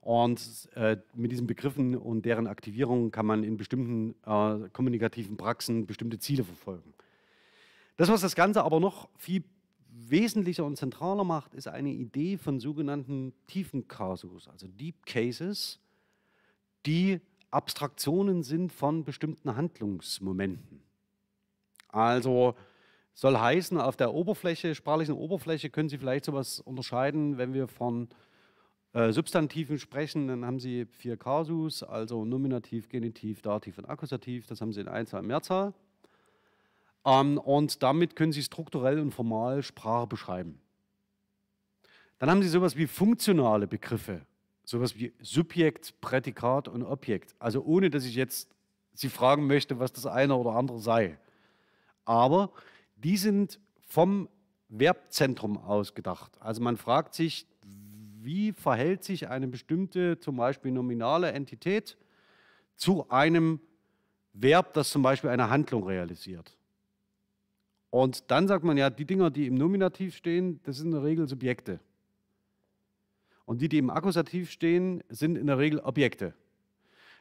Und äh, mit diesen Begriffen und deren Aktivierung kann man in bestimmten äh, kommunikativen Praxen bestimmte Ziele verfolgen. Das, was das Ganze aber noch viel wesentlicher und zentraler macht, ist eine Idee von sogenannten tiefen Kasus, also Deep Cases, die Abstraktionen sind von bestimmten Handlungsmomenten. Also soll heißen, auf der Oberfläche, sprachlichen Oberfläche können Sie vielleicht sowas unterscheiden, wenn wir von äh, Substantiven sprechen, dann haben Sie vier Kasus, also Nominativ, Genitiv, Dativ und Akkusativ, das haben Sie in Einzahl und Mehrzahl. Ähm, und damit können Sie strukturell und formal Sprache beschreiben. Dann haben Sie sowas wie funktionale Begriffe sowas wie Subjekt, Prädikat und Objekt. Also ohne, dass ich jetzt Sie fragen möchte, was das eine oder andere sei. Aber die sind vom Verbzentrum ausgedacht. Also man fragt sich, wie verhält sich eine bestimmte, zum Beispiel nominale Entität zu einem Verb, das zum Beispiel eine Handlung realisiert. Und dann sagt man ja, die Dinger, die im Nominativ stehen, das sind in der Regel Subjekte. Und die, die im Akkusativ stehen, sind in der Regel Objekte.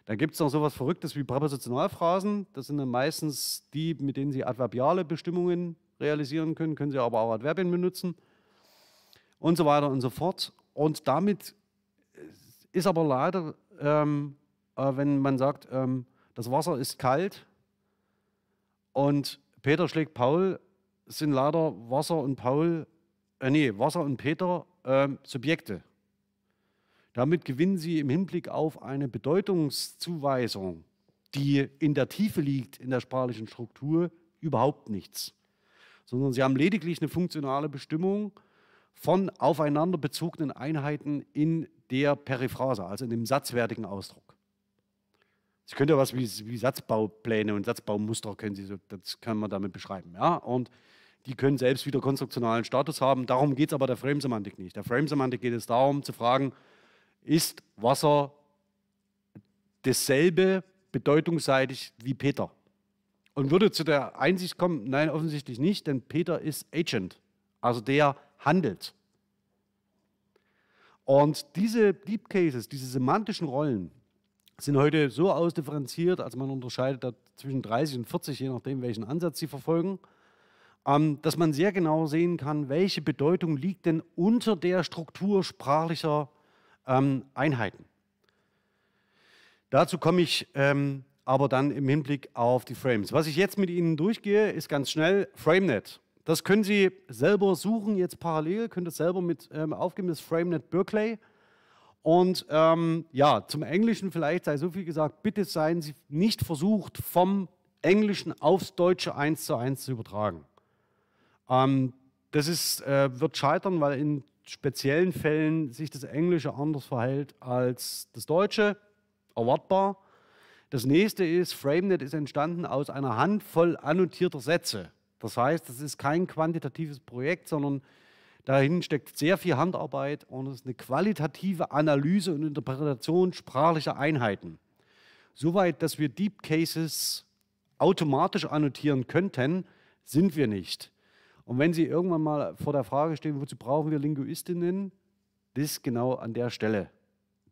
Dann gibt es noch sowas Verrücktes wie Präpositionalphrasen. Das sind dann meistens die, mit denen Sie adverbiale Bestimmungen realisieren können, können Sie aber auch Adverbien benutzen und so weiter und so fort. Und damit äh, ist aber leider, ähm, äh, wenn man sagt, ähm, das Wasser ist kalt und Peter schlägt Paul, sind leider Wasser und Paul, äh, nee, Wasser und Peter äh, Subjekte. Damit gewinnen sie im Hinblick auf eine Bedeutungszuweisung, die in der Tiefe liegt, in der sprachlichen Struktur, überhaupt nichts. Sondern sie haben lediglich eine funktionale Bestimmung von aufeinander bezogenen Einheiten in der Periphrase, also in dem satzwertigen Ausdruck. Sie können ja was wie, wie, Satzbaupläne und Satzbaumuster können Sie, das kann man damit beschreiben. Ja? Und die können selbst wieder konstruktionalen Status haben. Darum geht es aber der Frame-Semantik nicht. Der Frame-Semantik geht es darum, zu fragen, ist Wasser dasselbe bedeutungsseitig wie Peter. Und würde zu der Einsicht kommen, nein, offensichtlich nicht, denn Peter ist Agent, also der handelt. Und diese Deep Cases, diese semantischen Rollen, sind heute so ausdifferenziert, also man unterscheidet da zwischen 30 und 40, je nachdem, welchen Ansatz sie verfolgen, ähm, dass man sehr genau sehen kann, welche Bedeutung liegt denn unter der Struktur sprachlicher ähm, Einheiten. Dazu komme ich ähm, aber dann im Hinblick auf die Frames. Was ich jetzt mit Ihnen durchgehe, ist ganz schnell FrameNet. Das können Sie selber suchen, jetzt parallel, können das selber mit ähm, aufgeben, das FrameNet Berkeley. Und ähm, ja, zum Englischen vielleicht sei so viel gesagt, bitte seien Sie nicht versucht, vom Englischen aufs Deutsche eins zu eins zu übertragen. Ähm, das ist, äh, wird scheitern, weil in speziellen Fällen sich das Englische anders verhält als das Deutsche. Erwartbar. Das nächste ist, FrameNet ist entstanden aus einer Handvoll annotierter Sätze. Das heißt, es ist kein quantitatives Projekt, sondern dahin steckt sehr viel Handarbeit und es ist eine qualitative Analyse und Interpretation sprachlicher Einheiten. Soweit, dass wir Deep Cases automatisch annotieren könnten, sind wir nicht. Und wenn Sie irgendwann mal vor der Frage stehen, wozu brauchen wir Linguistinnen, das genau an der Stelle.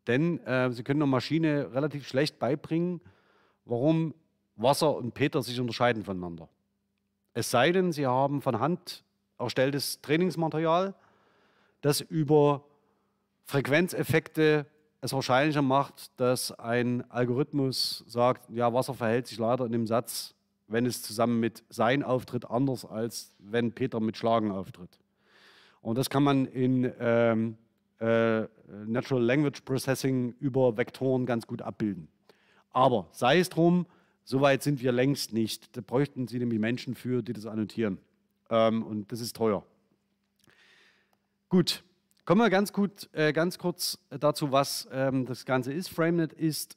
Denn äh, Sie können einer Maschine relativ schlecht beibringen, warum Wasser und Peter sich unterscheiden voneinander. Es sei denn, Sie haben von Hand erstelltes Trainingsmaterial, das über Frequenzeffekte es wahrscheinlicher macht, dass ein Algorithmus sagt, ja, Wasser verhält sich leider in dem Satz wenn es zusammen mit sein auftritt, anders als wenn Peter mit Schlagen auftritt. Und das kann man in ähm, äh, Natural Language Processing über Vektoren ganz gut abbilden. Aber sei es drum, soweit sind wir längst nicht. Da bräuchten Sie nämlich Menschen für, die das annotieren. Ähm, und das ist teuer. Gut, kommen wir ganz, gut, äh, ganz kurz dazu, was ähm, das Ganze ist. FrameNet ist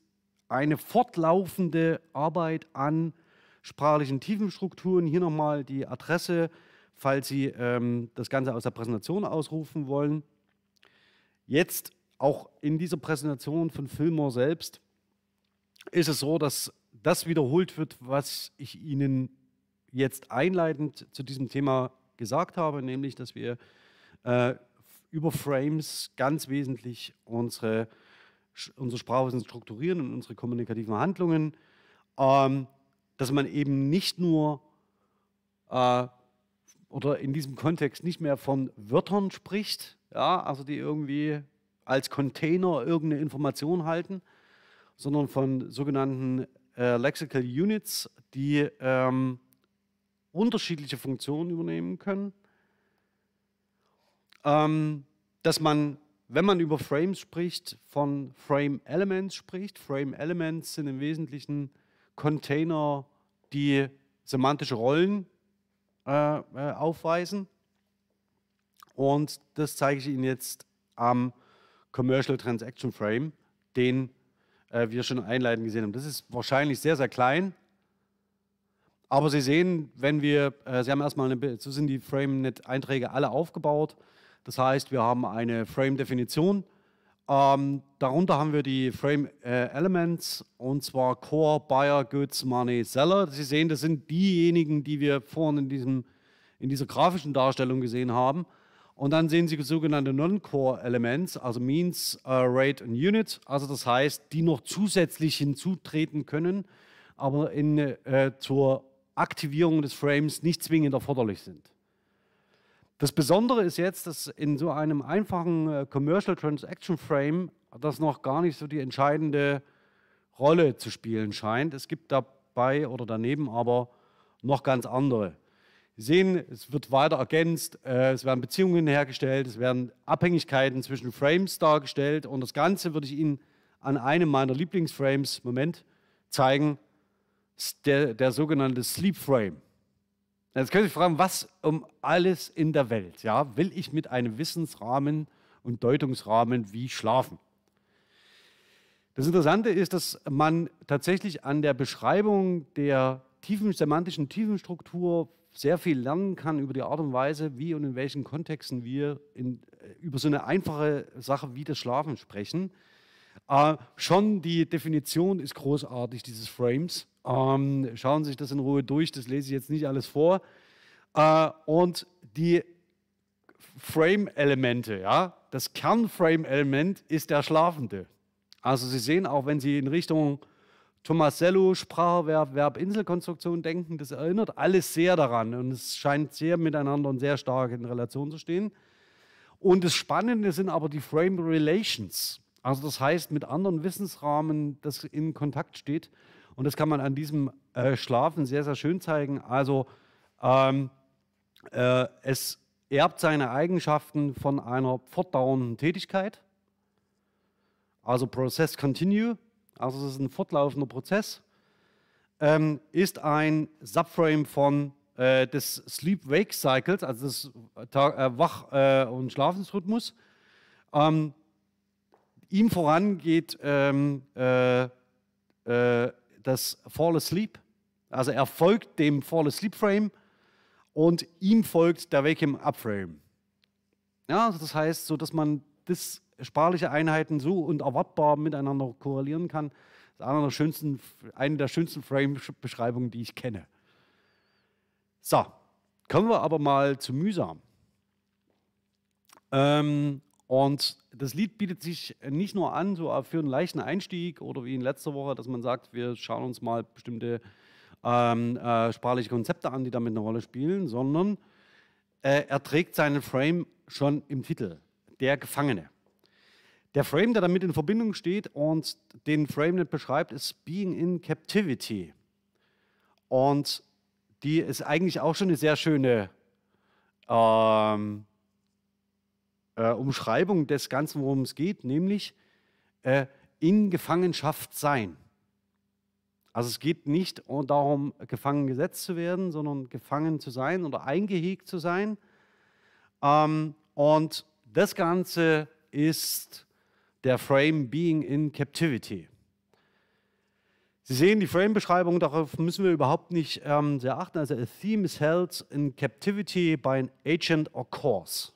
eine fortlaufende Arbeit an sprachlichen Tiefenstrukturen. Hier nochmal die Adresse, falls Sie ähm, das Ganze aus der Präsentation ausrufen wollen. Jetzt auch in dieser Präsentation von Fillmore selbst ist es so, dass das wiederholt wird, was ich Ihnen jetzt einleitend zu diesem Thema gesagt habe, nämlich, dass wir äh, über Frames ganz wesentlich unsere, unser Sprachwissen strukturieren und unsere kommunikativen Handlungen. Ähm, dass man eben nicht nur äh, oder in diesem Kontext nicht mehr von Wörtern spricht, ja, also die irgendwie als Container irgendeine Information halten, sondern von sogenannten äh, Lexical Units, die ähm, unterschiedliche Funktionen übernehmen können. Ähm, dass man, wenn man über Frames spricht, von Frame Elements spricht. Frame Elements sind im Wesentlichen Container, die semantische Rollen äh, äh, aufweisen. Und das zeige ich Ihnen jetzt am Commercial Transaction Frame, den äh, wir schon einleitend gesehen haben. Das ist wahrscheinlich sehr, sehr klein. Aber Sie sehen, wenn wir, äh, Sie haben erstmal, eine, so sind die frame net einträge alle aufgebaut. Das heißt, wir haben eine Frame-Definition, ähm, darunter haben wir die Frame äh, Elements und zwar Core, Buyer, Goods, Money, Seller. Sie sehen, das sind diejenigen, die wir vorhin in, diesem, in dieser grafischen Darstellung gesehen haben. Und dann sehen Sie sogenannte Non-Core Elements, also Means, uh, Rate und Unit. Also das heißt, die noch zusätzlich hinzutreten können, aber in, äh, zur Aktivierung des Frames nicht zwingend erforderlich sind. Das Besondere ist jetzt, dass in so einem einfachen äh, Commercial Transaction Frame das noch gar nicht so die entscheidende Rolle zu spielen scheint. Es gibt dabei oder daneben aber noch ganz andere. Sie sehen, es wird weiter ergänzt, äh, es werden Beziehungen hergestellt, es werden Abhängigkeiten zwischen Frames dargestellt und das Ganze würde ich Ihnen an einem meiner Lieblingsframes, Moment, zeigen, der, der sogenannte Sleep Frame. Jetzt können Sie fragen, was um alles in der Welt ja, will ich mit einem Wissensrahmen und Deutungsrahmen wie schlafen? Das Interessante ist, dass man tatsächlich an der Beschreibung der tiefen, semantischen Tiefenstruktur sehr viel lernen kann über die Art und Weise, wie und in welchen Kontexten wir in, äh, über so eine einfache Sache wie das Schlafen sprechen. Äh, schon die Definition ist großartig dieses Frames. Ähm, schauen Sie sich das in Ruhe durch, das lese ich jetzt nicht alles vor. Äh, und die Frame-Elemente, ja, das Kernframe-Element ist der Schlafende. Also Sie sehen, auch wenn Sie in Richtung Tomasello, Spracherverb, Verb-Inselkonstruktion denken, das erinnert alles sehr daran und es scheint sehr miteinander und sehr stark in Relation zu stehen. Und das Spannende sind aber die Frame Relations. Also das heißt, mit anderen Wissensrahmen, das in Kontakt steht und das kann man an diesem äh, Schlafen sehr, sehr schön zeigen. Also ähm, äh, es erbt seine Eigenschaften von einer fortdauernden Tätigkeit. Also Process Continue, also es ist ein fortlaufender Prozess, ähm, ist ein Subframe von äh, des Sleep-Wake-Cycles, also des äh, Wach- äh, und Schlafensrhythmus. Ähm, ihm voran geht ähm, äh, äh, das Fall Asleep. Also er folgt dem Fall Asleep Frame und ihm folgt der Wake Him Up Frame. Ja, also das heißt, so dass man das sparliche Einheiten so und erwartbar miteinander korrelieren kann, ist einer der schönsten, eine der schönsten Frame-Beschreibungen, die ich kenne. So, kommen wir aber mal zu mühsam. Ähm, und das Lied bietet sich nicht nur an, so für einen leichten Einstieg oder wie in letzter Woche, dass man sagt, wir schauen uns mal bestimmte ähm, äh, sprachliche Konzepte an, die damit eine Rolle spielen, sondern äh, er trägt seinen Frame schon im Titel, der Gefangene. Der Frame, der damit in Verbindung steht und den Frame nicht beschreibt, ist Being in Captivity. Und die ist eigentlich auch schon eine sehr schöne ähm, äh, Umschreibung des Ganzen, worum es geht, nämlich äh, in Gefangenschaft sein. Also es geht nicht darum, gefangen gesetzt zu werden, sondern gefangen zu sein oder eingehegt zu sein. Ähm, und das Ganze ist der Frame Being in Captivity. Sie sehen die Frame-Beschreibung, darauf müssen wir überhaupt nicht ähm, sehr achten. Also, a theme is held in captivity by an agent or cause.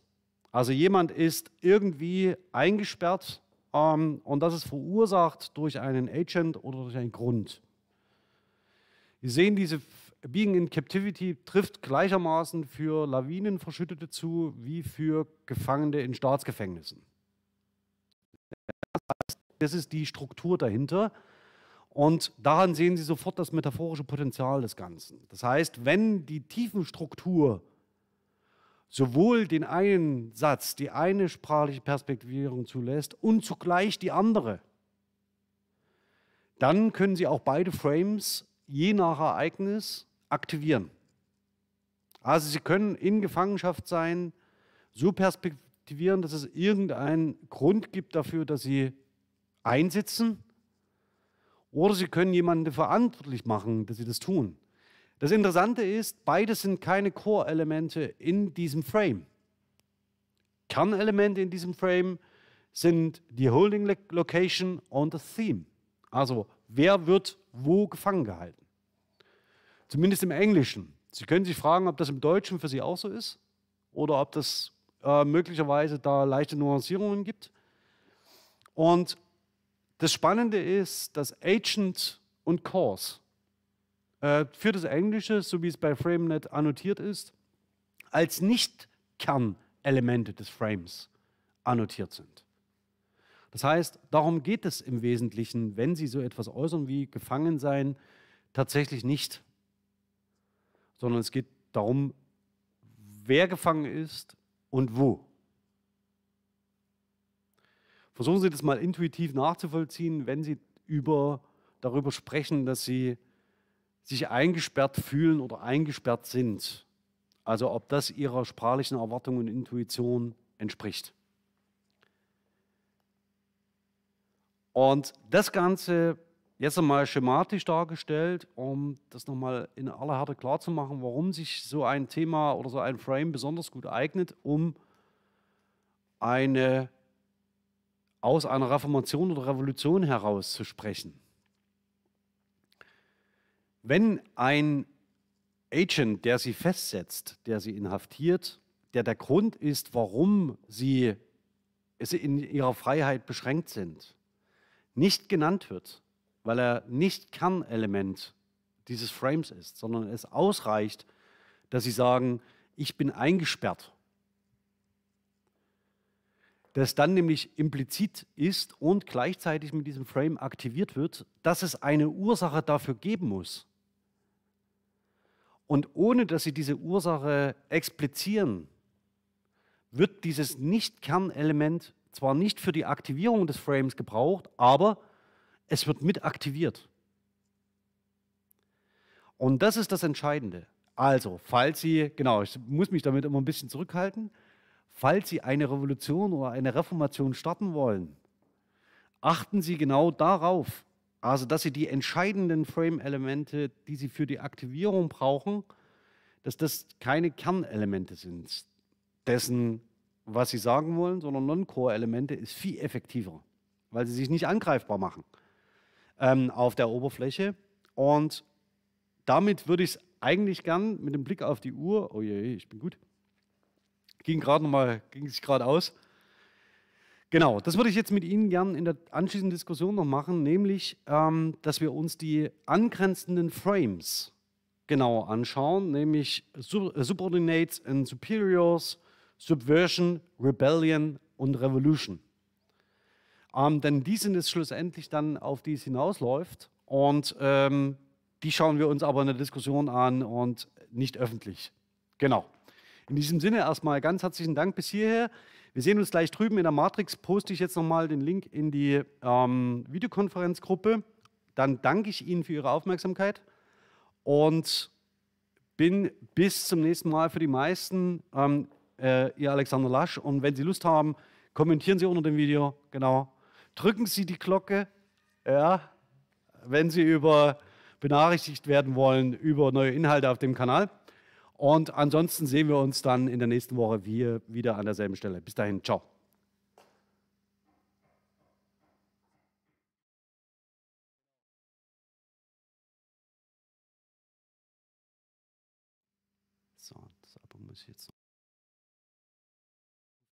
Also jemand ist irgendwie eingesperrt ähm, und das ist verursacht durch einen Agent oder durch einen Grund. Wir sehen, diese Being in Captivity trifft gleichermaßen für Lawinenverschüttete zu wie für Gefangene in Staatsgefängnissen. Das ist die Struktur dahinter. Und daran sehen Sie sofort das metaphorische Potenzial des Ganzen. Das heißt, wenn die Tiefenstruktur sowohl den einen Satz, die eine sprachliche Perspektivierung zulässt und zugleich die andere, dann können Sie auch beide Frames je nach Ereignis aktivieren. Also Sie können in Gefangenschaft sein, so perspektivieren, dass es irgendeinen Grund gibt dafür, dass Sie einsitzen. Oder Sie können jemanden verantwortlich machen, dass Sie das tun. Das Interessante ist, beides sind keine Core-Elemente in diesem Frame. Kernelemente in diesem Frame sind die Holding Location und das Theme. Also wer wird wo gefangen gehalten? Zumindest im Englischen. Sie können sich fragen, ob das im Deutschen für Sie auch so ist oder ob das äh, möglicherweise da leichte Nuancierungen gibt. Und das Spannende ist, dass Agent und Cause äh, für das Englische, so wie es bei FrameNet annotiert ist, als Nicht-Kernelemente des Frames annotiert sind. Das heißt, darum geht es im Wesentlichen, wenn Sie so etwas äußern wie gefangen sein, tatsächlich nicht, sondern es geht darum, wer gefangen ist und wo. Versuchen Sie das mal intuitiv nachzuvollziehen, wenn Sie über, darüber sprechen, dass Sie sich eingesperrt fühlen oder eingesperrt sind. Also ob das ihrer sprachlichen Erwartung und Intuition entspricht. Und das Ganze jetzt einmal schematisch dargestellt, um das nochmal in aller Härte klarzumachen, warum sich so ein Thema oder so ein Frame besonders gut eignet, um eine aus einer Reformation oder Revolution herauszusprechen. Wenn ein Agent, der sie festsetzt, der sie inhaftiert, der der Grund ist, warum sie in ihrer Freiheit beschränkt sind, nicht genannt wird, weil er nicht Kernelement dieses Frames ist, sondern es ausreicht, dass sie sagen, ich bin eingesperrt. Dass dann nämlich implizit ist und gleichzeitig mit diesem Frame aktiviert wird, dass es eine Ursache dafür geben muss und ohne dass sie diese Ursache explizieren, wird dieses Nicht-Kernelement zwar nicht für die Aktivierung des Frames gebraucht, aber es wird mit aktiviert. Und das ist das Entscheidende. Also, falls Sie, genau, ich muss mich damit immer ein bisschen zurückhalten, falls Sie eine Revolution oder eine Reformation starten wollen, achten Sie genau darauf, also, dass sie die entscheidenden Frame-Elemente, die sie für die Aktivierung brauchen, dass das keine Kernelemente sind dessen, was sie sagen wollen, sondern Non-Core-Elemente ist viel effektiver, weil sie sich nicht angreifbar machen ähm, auf der Oberfläche. Und damit würde ich es eigentlich gern mit dem Blick auf die Uhr, oh je, ich bin gut, ging gerade nochmal, ging sich gerade aus, Genau, das würde ich jetzt mit Ihnen gern in der anschließenden Diskussion noch machen, nämlich, ähm, dass wir uns die angrenzenden Frames genauer anschauen, nämlich Sub äh, Subordinates and Superiors, Subversion, Rebellion und Revolution. Ähm, denn die sind es schlussendlich dann, auf die es hinausläuft. Und ähm, die schauen wir uns aber in der Diskussion an und nicht öffentlich. Genau. In diesem Sinne erstmal ganz herzlichen Dank bis hierher. Wir sehen uns gleich drüben in der Matrix. Poste ich jetzt nochmal den Link in die ähm, Videokonferenzgruppe. Dann danke ich Ihnen für Ihre Aufmerksamkeit und bin bis zum nächsten Mal für die meisten ähm, äh, Ihr Alexander Lasch. Und wenn Sie Lust haben, kommentieren Sie unter dem Video. Genau. Drücken Sie die Glocke, ja, wenn Sie über benachrichtigt werden wollen über neue Inhalte auf dem Kanal. Und ansonsten sehen wir uns dann in der nächsten Woche wieder an derselben Stelle. Bis dahin, ciao.